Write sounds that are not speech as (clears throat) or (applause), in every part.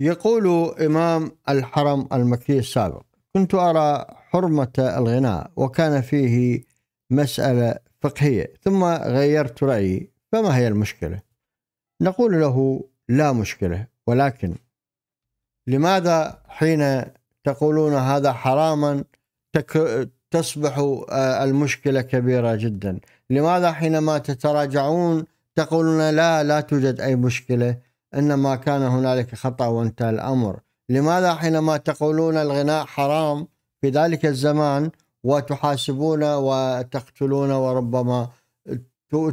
يقول إمام الحرم المكي السابق كنت أرى حرمة الغناء وكان فيه مسألة فقهية ثم غيرت رأيي فما هي المشكلة؟ نقول له لا مشكلة ولكن لماذا حين تقولون هذا حراما تك... تصبح آه، المشكلة كبيرة جدا لماذا حينما تتراجعون تقولون لا لا توجد أي مشكلة إنما كان هنالك خطأ وانتهى الأمر لماذا حينما تقولون الغناء حرام في ذلك الزمان وتحاسبون وتقتلون وربما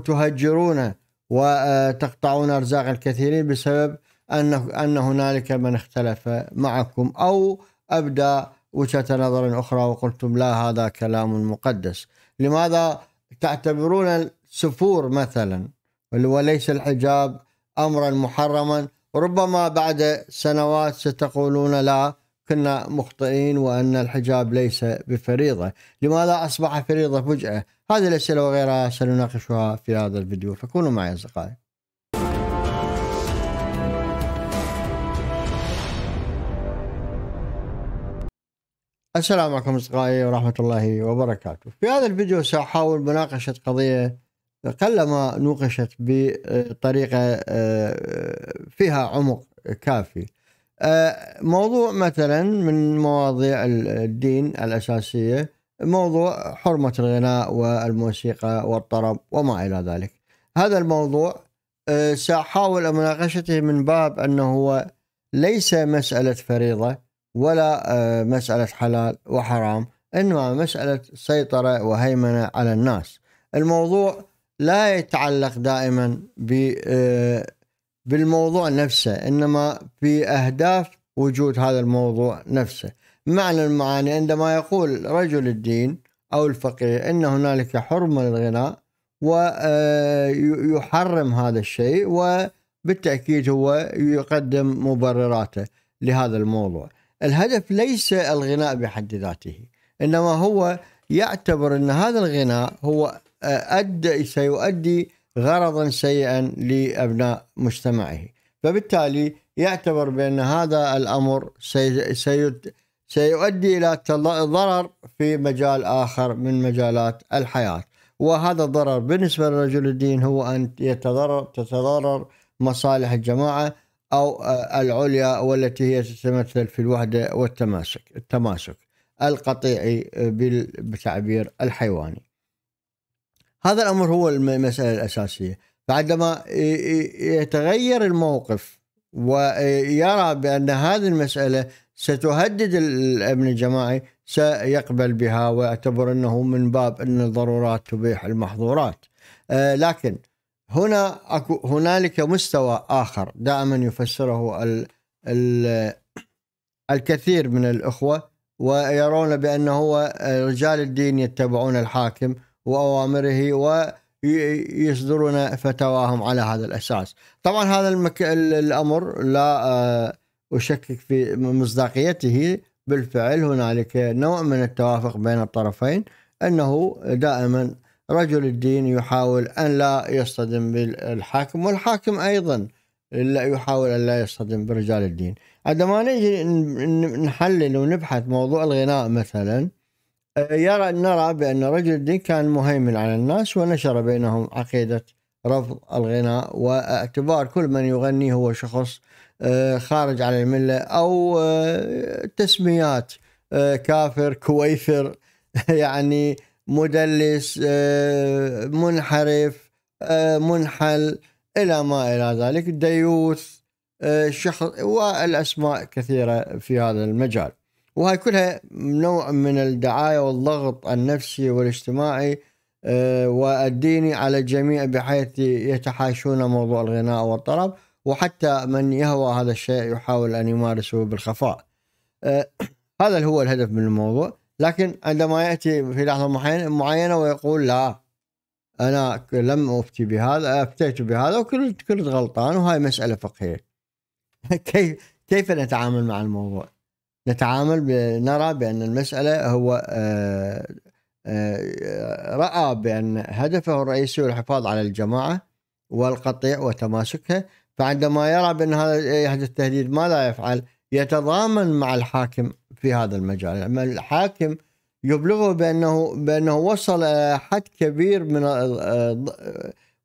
تهجرون وتقطعون أرزاق الكثيرين بسبب أن أن هنالك من اختلف معكم أو أبدى وجهة نظر أخرى وقلتم لا هذا كلام مقدس لماذا تعتبرون السفور مثلا وليس الحجاب امرا محرما ربما بعد سنوات ستقولون لا كنا مخطئين وان الحجاب ليس بفريضه، لماذا اصبح فريضه فجاه؟ هذه الاسئله وغيرها سنناقشها في هذا الفيديو فكونوا معي اصدقائي. السلام عليكم اصدقائي ورحمه الله وبركاته، في هذا الفيديو ساحاول مناقشه قضيه قلما نوقشت بطريقه آه، فيها عمق كافي. آه، موضوع مثلا من مواضيع الدين الاساسيه موضوع حرمه الغناء والموسيقى والطرب وما الى ذلك. هذا الموضوع آه، ساحاول مناقشته من باب انه هو ليس مساله فريضه ولا مساله حلال وحرام انما مساله سيطره وهيمنه على الناس. الموضوع لا يتعلق دائما آه، بالموضوع نفسه انما في اهداف وجود هذا الموضوع نفسه معنى المعاني عندما يقول رجل الدين او الفقيه ان هنالك حرمه للغناء ويحرم آه، هذا الشيء وبالتاكيد هو يقدم مبرراته لهذا الموضوع. الهدف ليس الغناء بحد ذاته انما هو يعتبر ان هذا الغناء هو أدى سيؤدي غرضا سيئا لأبناء مجتمعه فبالتالي يعتبر بأن هذا الأمر سي سي سيؤدي إلى ضرر في مجال آخر من مجالات الحياة وهذا الضرر بالنسبة لرجل الدين هو أن يتضرر تتضرر مصالح الجماعة أو آه، العليا والتي هي تتمثل في الوحدة والتماسك التماسك القطيعي آه، بالتعبير الحيواني هذا الامر هو المساله الاساسيه بعدما يتغير الموقف ويرى بان هذه المساله ستهدد الامن الجماعي سيقبل بها ويعتبر انه من باب ان الضرورات تبيح المحظورات آه، لكن هنا اكو هنالك مستوى اخر دائما يفسره ال ال الكثير من الاخوه ويرون بان هو آه، رجال الدين يتبعون الحاكم وأوامره ويصدرون فتواهم على هذا الأساس طبعا هذا المك... الأمر لا آه، أشكك في مصداقيته بالفعل هنالك نوع من التوافق بين الطرفين أنه دائما رجل الدين يحاول أن لا يصطدم بالحاكم والحاكم أيضا لا يحاول أن لا يصطدم برجال الدين عندما نجي نحلل ونبحث موضوع الغناء مثلا يرى نرى بأن رجل الدين كان مهيمن على الناس ونشر بينهم عقيدة رفض الغناء واعتبار كل من يغني هو شخص آه، خارج عن الملة أو آه، تسميات آه، كافر كويفر (laughs) يعني مدلس منحرف منحل إلى ما إلى ذلك ديوث شخص والأسماء كثيرة في هذا المجال وهاي كلها نوع من الدعاية والضغط النفسي والاجتماعي آه، والديني على الجميع بحيث يتحاشون موضوع الغناء والطرب وحتى من يهوى هذا الشيء يحاول أن يمارسه بالخفاء آه، (clears throat) هذا هو الهدف من الموضوع لكن عندما يأتي في لحظة معينة ويقول لا أنا لم أفتي بهذا أفتيت بهذا وكنت غلطان وهاي مسألة فقهية (laughs) كيف كيف نتعامل مع الموضوع؟ نتعامل نرى بأن المسألة هو آه، آه، آه، رأى بأن هدفه الرئيسي هو الحفاظ على الجماعة والقطيع وتماسكها فعندما يرى بأن هذا يحدث تهديد ماذا يفعل؟ يتضامن مع الحاكم في هذا المجال أما الحاكم يبلغه بأنه, بأنه وصل إلى حد كبير من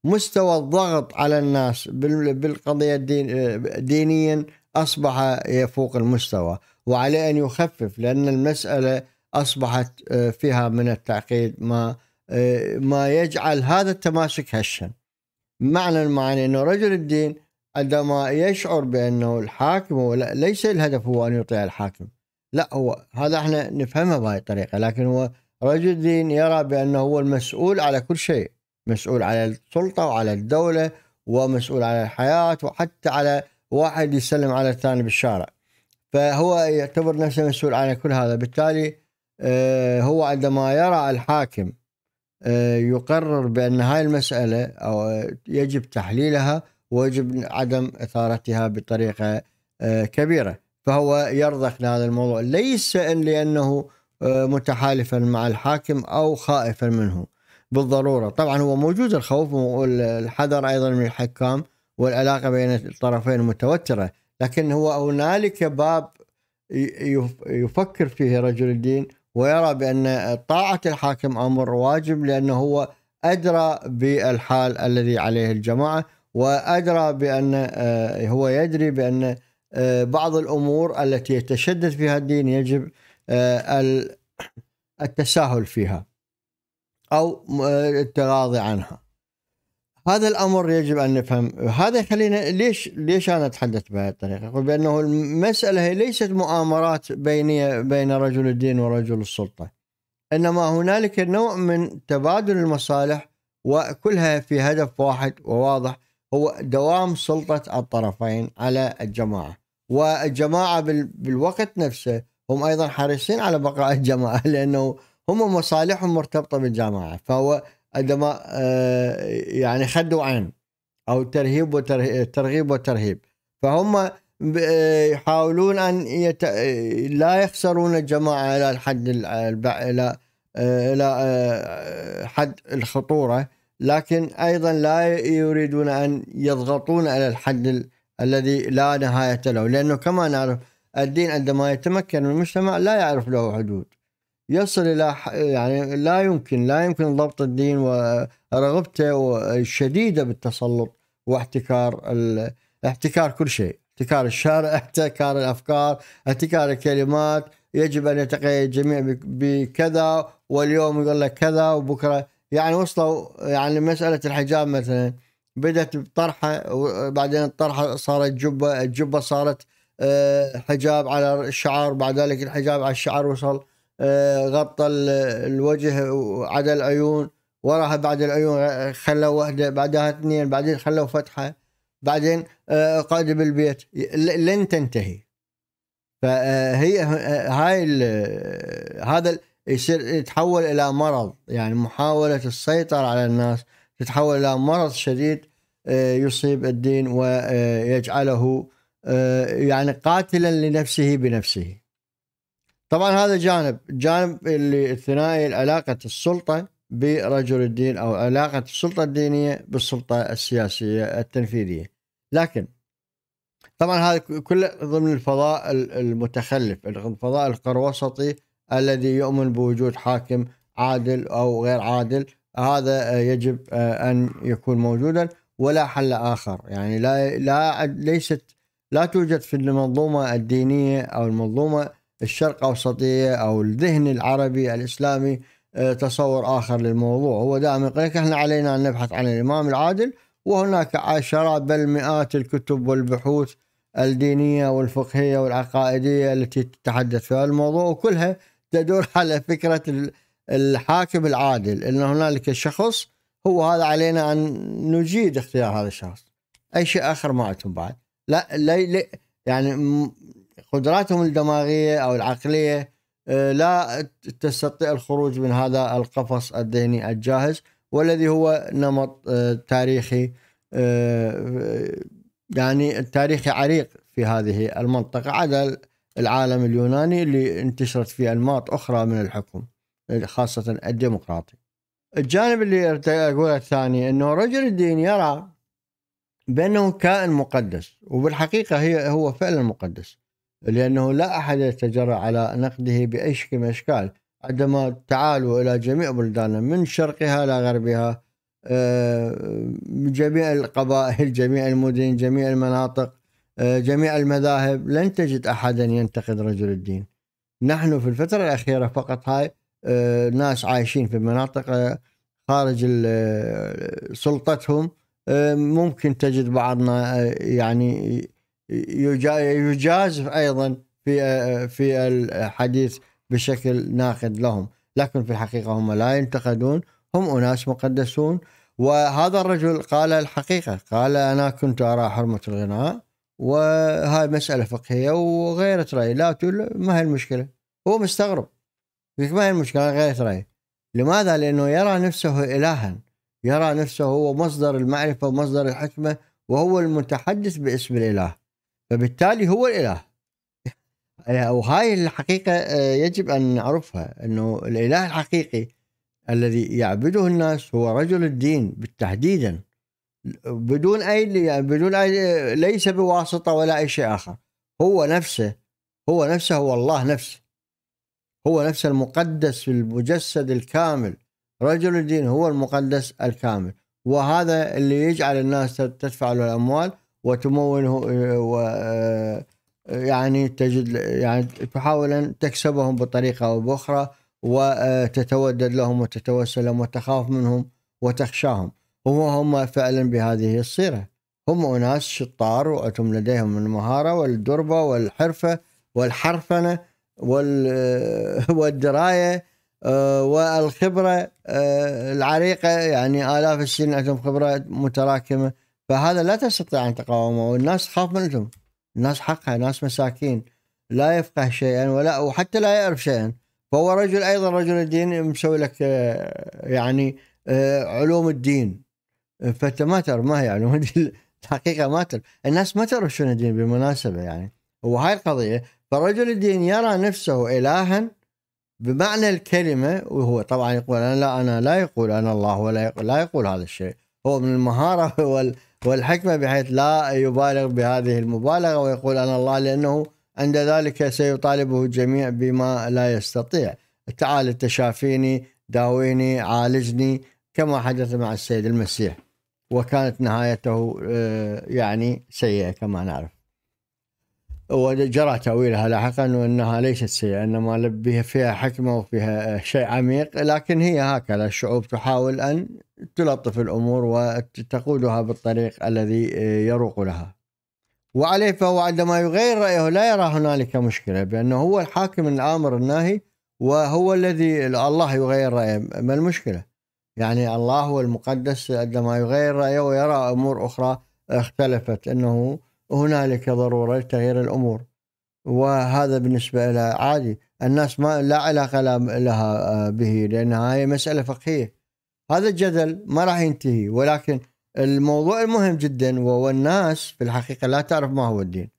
مستوى الضغط على الناس بالقضية الدين دينيا أصبح يفوق المستوى وعليه أن يخفف لأن المسألة أصبحت آه، فيها من التعقيد ما آه، ما يجعل هذا التماسك هشا معنى المعنى أنه رجل الدين عندما يشعر بأنه الحاكم هو ليس الهدف هو أن يطيع الحاكم لا هو هذا احنا نفهمه بهذه الطريقة لكن هو رجل الدين يرى بأنه هو المسؤول على كل شيء مسؤول على السلطة وعلى الدولة ومسؤول على الحياة وحتى على واحد يسلم على الثاني بالشارع فهو يعتبر نفسه مسؤول عن كل هذا بالتالي آه، هو عندما يرى الحاكم آه، يقرر بأن هاي المسألة أو يجب تحليلها ويجب عدم إثارتها بطريقة آه، كبيرة فهو يرضخ لهذا الموضوع ليس لأنه متحالفا مع الحاكم أو خائفا منه بالضرورة طبعا هو موجود الخوف والحذر أيضا من الحكام والعلاقة بين الطرفين متوترة لكن هو هنالك باب يفكر فيه رجل الدين ويرى بأن طاعة الحاكم أمر واجب لأنه هو أدرى بالحال الذي عليه الجماعة وأدرى بأن آه، هو يدري بأن آه، بعض الأمور التي يتشدد فيها الدين يجب آه، التساهل فيها أو التغاضي عنها هذا الامر يجب ان نفهم هذا يخلينا ليش ليش انا اتحدث بهذه الطريقه؟ اقول بانه المساله هي ليست مؤامرات بينيه بين رجل الدين ورجل السلطه انما هنالك نوع من تبادل المصالح وكلها في هدف واحد وواضح هو دوام سلطه الطرفين على الجماعه والجماعه بالوقت نفسه هم ايضا حريصين على بقاء الجماعه لانه هم مصالحهم مرتبطه بالجماعه فهو عندما آه، يعني خد وعين او ترهيب وترهيب ترغيب وترهيب فهم آه، يحاولون ان يت... لا يخسرون الجماعه الى الحد الى آه، الى حد الخطوره لكن ايضا لا يريدون ان يضغطون على الحد ال... الذي لا نهايه له لانه كما نعرف الدين عندما يتمكن من المجتمع لا يعرف له حدود يصل الى يعني لا يمكن لا يمكن ضبط الدين ورغبته الشديده بالتسلط واحتكار احتكار كل شيء احتكار الشارع (laughs) احتكار الافكار احتكار الكلمات يجب ان يتقيد الجميع بكذا واليوم يقول لك كذا وبكره يعني وصلوا يعني مساله الحجاب مثلا بدات بطرحه وبعدين الطرحه صارت جبه الجبه صارت آه، حجاب على الشعر بعد ذلك الحجاب على الشعر وصل آه، غطى الوجه وعدى العيون وراها بعد العيون خلوا واحدة بعدها اثنين بعدين خلوا فتحة بعدين آه، قادم بالبيت لن تنتهي فهي هاي هذا يصير يتحول الى مرض يعني محاوله السيطره على الناس تتحول الى مرض شديد آه، يصيب الدين ويجعله يعني قاتلا لنفسه بنفسه طبعا هذا جانب الجانب اللي الثنائي علاقة السلطة برجل الدين أو علاقة السلطة الدينية بالسلطة السياسية التنفيذية لكن طبعا هذا كله ضمن الفضاء المتخلف الفضاء القروسطي الذي يؤمن بوجود حاكم عادل أو غير عادل هذا يجب آه، أن يكون موجودا ولا حل آخر يعني لا لا ليست لا توجد في المنظومة الدينية أو المنظومة الشرق أوسطية أو الذهن العربي الإسلامي آه، تصور آخر للموضوع هو دائما يقول لك احنا علينا أن نبحث عن الإمام العادل وهناك عشرات بل مئات الكتب والبحوث الدينية والفقهية والعقائدية التي تتحدث في هذا الموضوع وكلها تدور (laughs) على فكرة الحاكم العادل أن هنالك شخص هو هذا علينا أن نجيد اختيار هذا الشخص أي شيء آخر ما أتم بعد لا, لا, لا يعني قدراتهم الدماغيه او العقليه آه، لا تستطيع الخروج من هذا القفص الذهني الجاهز والذي هو نمط آه، تاريخي آه، يعني تاريخي عريق في هذه المنطقه عدا العالم اليوناني اللي انتشرت فيه انماط اخرى من الحكم خاصه الديمقراطي. الجانب اللي اقوله الثاني انه رجل الدين يرى بانه كائن مقدس وبالحقيقه هي هو فعلا مقدس لأنه لا أحد يتجرأ على نقده بأي شكل من الأشكال عندما تعالوا إلى جميع بلداننا من شرقها إلى غربها آه، جميع القبائل جميع المدن جميع المناطق آه، جميع المذاهب لن تجد أحدا ينتقد رجل الدين نحن في الفترة الأخيرة فقط هاي آه، ناس عايشين في مناطق خارج سلطتهم ممكن تجد بعضنا يعني يجازف ايضا في آه، في الحديث بشكل ناقد لهم لكن في الحقيقه هم لا ينتقدون هم اناس مقدسون وهذا الرجل قال الحقيقه قال انا كنت ارى حرمه الغناء وهاي مساله فقهيه وغيرت رايي لا ما هي المشكله هو مستغرب ما هي المشكله غير رايي لماذا؟ لانه يرى نفسه الها يرى نفسه هو مصدر المعرفه ومصدر الحكمه وهو المتحدث باسم الاله فبالتالي هو الاله (laughs) وهاي الحقيقه آه، يجب ان نعرفها انه الاله الحقيقي الذي يعبده الناس هو رجل الدين بالتحديد بدون اي بدون اي ليس بواسطه ولا اي شيء اخر هو نفسه هو نفسه هو الله نفسه هو نفسه المقدس المجسد الكامل رجل الدين هو المقدس الكامل وهذا اللي يجعل الناس تدفع له الاموال وتمونه و آه، يعني تجد يعني تحاول ان تكسبهم بطريقه او باخرى وتتودد آه، لهم وتتوسل لهم وتخاف منهم وتخشاهم وهم فعلا بهذه الصيره هم اناس شطار واتم لديهم المهاره والدربه والحرفه والحرفنه آه، (laughs) والدرايه والخبره العريقه يعني الاف السنين عندهم خبره متراكمه فهذا لا تستطيع ان تقاومه والناس تخاف منهم الناس حقها ناس مساكين لا يفقه شيئا ولا وحتى لا يعرف شيئا فهو رجل ايضا رجل الدين مسوي لك آه، يعني آه، علوم الدين فانت ما تعرف ما هي يعني، علوم الدين الحقيقه ما تعرف الناس ما تعرف شنو الدين بالمناسبه يعني وهاي القضيه فرجل الدين يرى نفسه الها بمعنى الكلمه وهو طبعا يقول انا لا انا لا يقول انا الله ولا يقول لا يقول هذا الشيء هو من المهاره (laughs) وال والحكمة بحيث لا يبالغ بهذه المبالغة ويقول أنا الله لأنه عند ذلك سيطالبه الجميع بما لا يستطيع تعال تشافيني داويني عالجني كما حدث مع السيد المسيح وكانت نهايته آه، يعني سيئة كما نعرف وجرى تاويلها لاحقا وانها ليست سيئه انما فيها حكمه وفيها شيء عميق لكن هي هكذا الشعوب تحاول ان تلطف الامور وتقودها بالطريق الذي يروق لها. وعليه فهو عندما يغير رايه لا يرى هنالك مشكله بانه هو الحاكم الامر الناهي وهو الذي الله يغير رايه ما المشكله؟ يعني الله هو المقدس عندما يغير رايه ويرى امور اخرى اختلفت انه وهنالك ضروره لتغيير الامور وهذا بالنسبه لها عادي الناس ما لا علاقه لها آه، به لانها هي مساله فقهيه هذا الجدل ما راح ينتهي ولكن الموضوع المهم جدا وهو الناس في الحقيقه لا تعرف ما هو الدين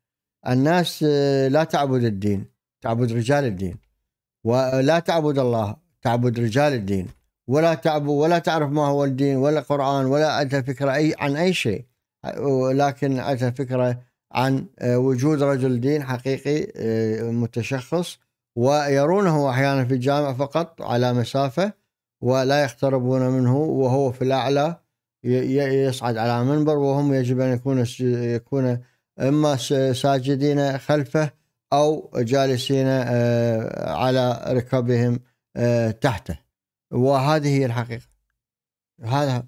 الناس آه، لا تعبد الدين تعبد رجال الدين ولا تعبد الله تعبد رجال الدين ولا تعبد ولا تعرف ما هو الدين ولا القرآن ولا عندها فكرة أي عن أي شيء ولكن أتى فكرة عن آه، وجود رجل دين حقيقي آه، متشخص ويرونه أحيانا في الجامع فقط على مسافة ولا يقتربون منه وهو في الأعلى يصعد على منبر وهم يجب أن يكون يكون إما ساجدين خلفه أو جالسين آه، على ركبهم تحته وهذه هي الحقيقة هذا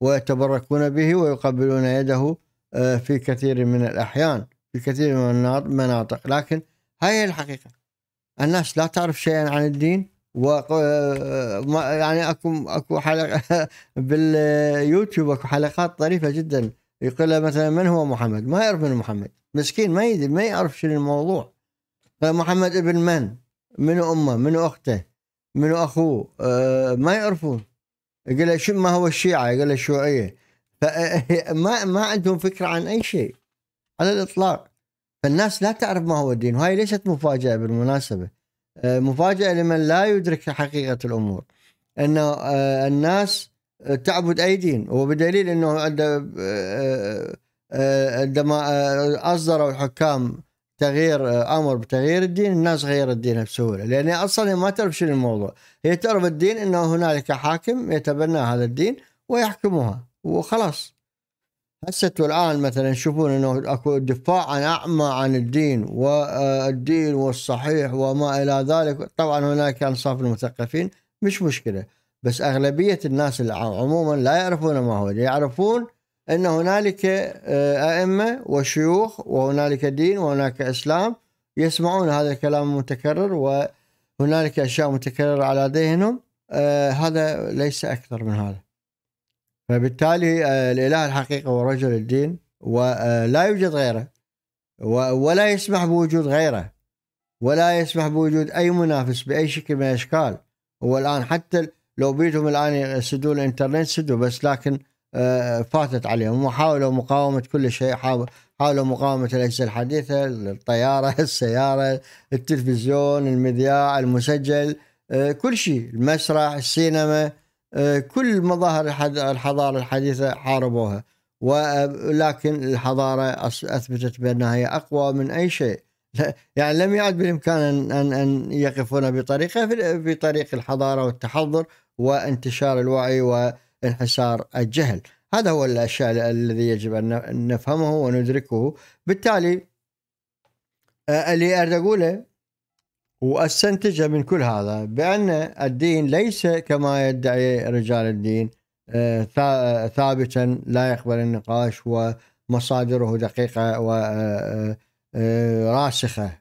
ويتبركون به ويقبلون يده آه، في كثير من الأحيان في كثير من المناطق لكن هاي الحقيقة الناس لا تعرف شيئا عن الدين و آه، يعني اكو اكو حلقه (laughs) باليوتيوب اكو حلقات طريفه جدا يقول له مثلا من هو محمد؟ ما يعرف من محمد، مسكين ما يدري ما يعرف شنو الموضوع. محمد ابن من؟ من امه؟ من اخته؟ من اخوه؟ اخوه ما يعرفون. يقول له شو ما هو الشيعه يقول له الشيوعيه فما ما عندهم فكره عن اي شيء على الاطلاق فالناس لا تعرف ما هو الدين وهي ليست مفاجاه بالمناسبه آه، مفاجاه لمن لا يدرك حقيقه الامور انه آه، الناس آه، تعبد اي دين وبدليل انه عندما اصدروا الحكام تغيير آه، امر بتغيير الدين الناس غيرت دينها بسهوله لان اصلا ما تعرف شنو الموضوع هي تعرف الدين انه هنالك حاكم يتبنى هذا الدين ويحكمها وخلاص هسه الان مثلا يشوفون انه اكو دفاع عن اعمى عن الدين والدين آه، والصحيح وما الى ذلك طبعا هناك انصاف المثقفين مش مشكله بس اغلبيه الناس اللي عموما لا يعرفون ما هو يعرفون ان هنالك آه، ائمه وشيوخ وهنالك دين وهناك اسلام يسمعون هذا الكلام المتكرر وهنالك اشياء متكرره على ذهنهم آه، هذا ليس اكثر من هذا فبالتالي آه، الاله الحقيقي هو رجل الدين ولا يوجد غيره ولا يسمح بوجود غيره ولا يسمح بوجود اي منافس باي شكل من الاشكال والان حتى لو بيدهم الان يسدون الانترنت سدوا بس لكن آه، فاتت عليهم وحاولوا مقاومة كل شيء حاولوا مقاومة الأجهزة الحديثة الطيارة (laughs) السيارة التلفزيون المذياع المسجل آه، كل شيء المسرح السينما آه، كل مظاهر الحضارة الحديثة حاربوها ولكن الحضارة أثبتت بأنها هي أقوى من أي شيء (laughs) يعني لم يعد بالإمكان أن أن يقفون بطريقة في طريق الحضارة والتحضر وانتشار الوعي و انحسار الجهل هذا هو الاشياء الذي يجب ان نفهمه وندركه بالتالي آه، اللي اريد اقوله واستنتجه من كل هذا بان الدين ليس كما يدعي رجال الدين آه، ثابتا لا يقبل النقاش ومصادره دقيقه وراسخه آه،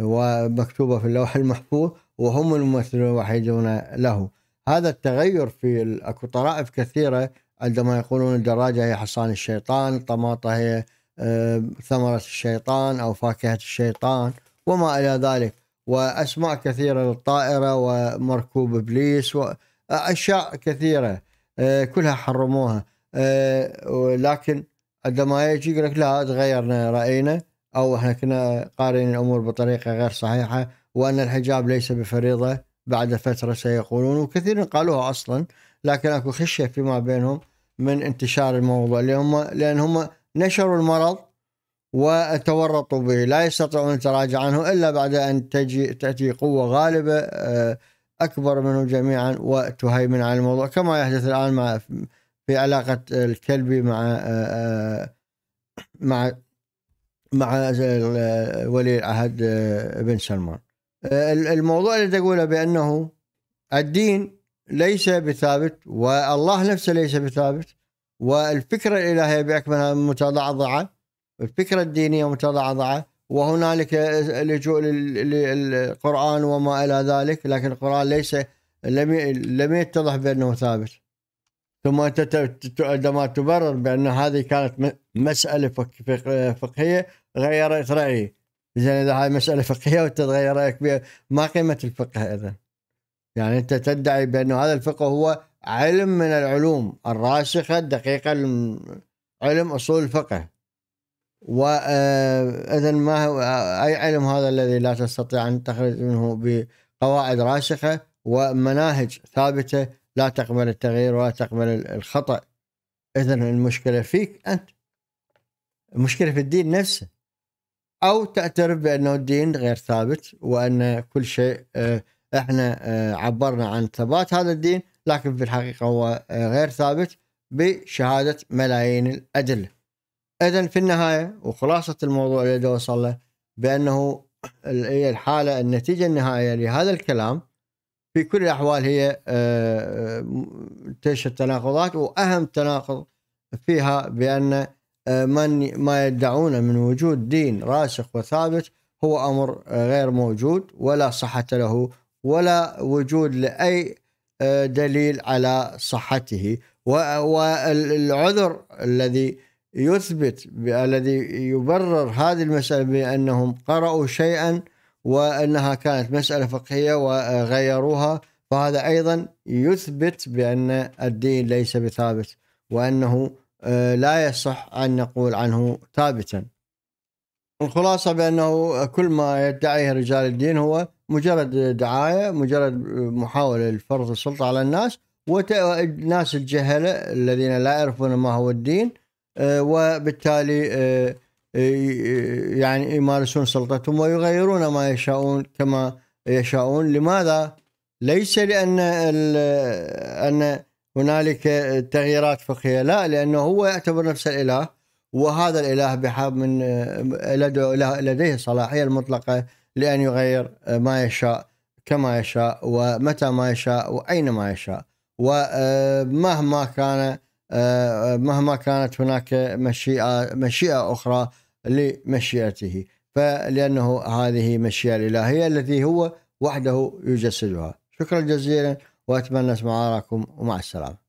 ومكتوبه في اللوح المحفوظ وهم الممثلون الوحيدون له. هذا التغير في اكو طرائف كثيره عندما يقولون الدراجه هي حصان الشيطان، الطماطه هي آه، ثمره الشيطان او فاكهه الشيطان وما الى ذلك واسماء كثيره للطائره ومركوب ابليس واشياء كثيره آه، كلها حرموها آه، لكن عندما يجي يقول لك لا تغيرنا راينا او احنا كنا قارين الامور بطريقه غير صحيحه وان الحجاب ليس بفريضه بعد فترة سيقولون وكثير قالوها أصلا لكن أكو خشية فيما بينهم من انتشار الموضوع لأنهم لأن هم نشروا المرض وتورطوا به لا يستطيعون التراجع عنه إلا بعد أن تجي تأتي قوة غالبة آه، أكبر منهم جميعا وتهيمن على الموضوع كما يحدث الآن مع في علاقة الكلبي آه، آه، مع مع مع ولي العهد بن سلمان آه، الموضوع اللي تقوله بانه الدين ليس بثابت والله نفسه ليس بثابت والفكره الالهيه باكملها متضعضعه الفكره الدينيه متضعضعه وهنالك لجوء للقران وما الى ذلك لكن القران ليس لم لم يتضح بانه ثابت ثم انت عندما تبرر بان هذه كانت مساله فقهيه غيرت رايي زين اذا هاي مساله فقهيه وتتغير رايك بها ما قيمه الفقه اذا يعني انت تدعي بانه هذا الفقه هو علم من العلوم الراسخه الدقيقه علم اصول الفقه واذا آه، ما هو اي علم هذا الذي لا تستطيع ان تخرج منه بقواعد راسخه ومناهج ثابته لا تقبل التغيير ولا تقبل الخطا اذا المشكله فيك انت المشكله في الدين نفسه او تعترف بانه الدين غير ثابت وان كل شيء آه، احنا آه، عبرنا عن ثبات هذا الدين لكن في الحقيقه هو آه، غير ثابت بشهاده ملايين الادله. اذا في النهايه وخلاصه الموضوع اللي اوصل له بانه هي الحاله النتيجه النهائيه لهذا الكلام في كل الاحوال هي تشهد تناقضات واهم تناقض فيها بان آه، ما ما يدعونه من وجود دين راسخ وثابت هو امر آه، غير موجود ولا صحه له ولا وجود لاي آه، دليل على صحته والعذر الذي يثبت الذي يبرر هذه المساله بانهم قرأوا شيئا وانها كانت مساله فقهيه وغيروها فهذا ايضا يثبت بان الدين ليس بثابت وانه آه، لا يصح أن نقول عنه ثابتا الخلاصة بأنه كل ما يدعيه رجال الدين هو مجرد دعاية مجرد محاولة لفرض السلطة على الناس والناس الجهلة الذين لا يعرفون ما هو الدين آه، وبالتالي آه، يعني يمارسون سلطتهم ويغيرون ما يشاءون كما يشاءون لماذا ليس لان ان هنالك آه، تغييرات فقهيه لا لانه هو يعتبر نفسه الاله وهذا الاله بحب من آه، لديه الصلاحيه المطلقه لان يغير آه، ما يشاء كما يشاء ومتى ما يشاء واينما يشاء ومهما كان مهما كانت هناك مشيئه مشيئه اخرى لمشيئته فلانه هذه مشيئه الالهيه التي هو وحده يجسدها شكرا جزيلا واتمنى اسمع ومع السلامه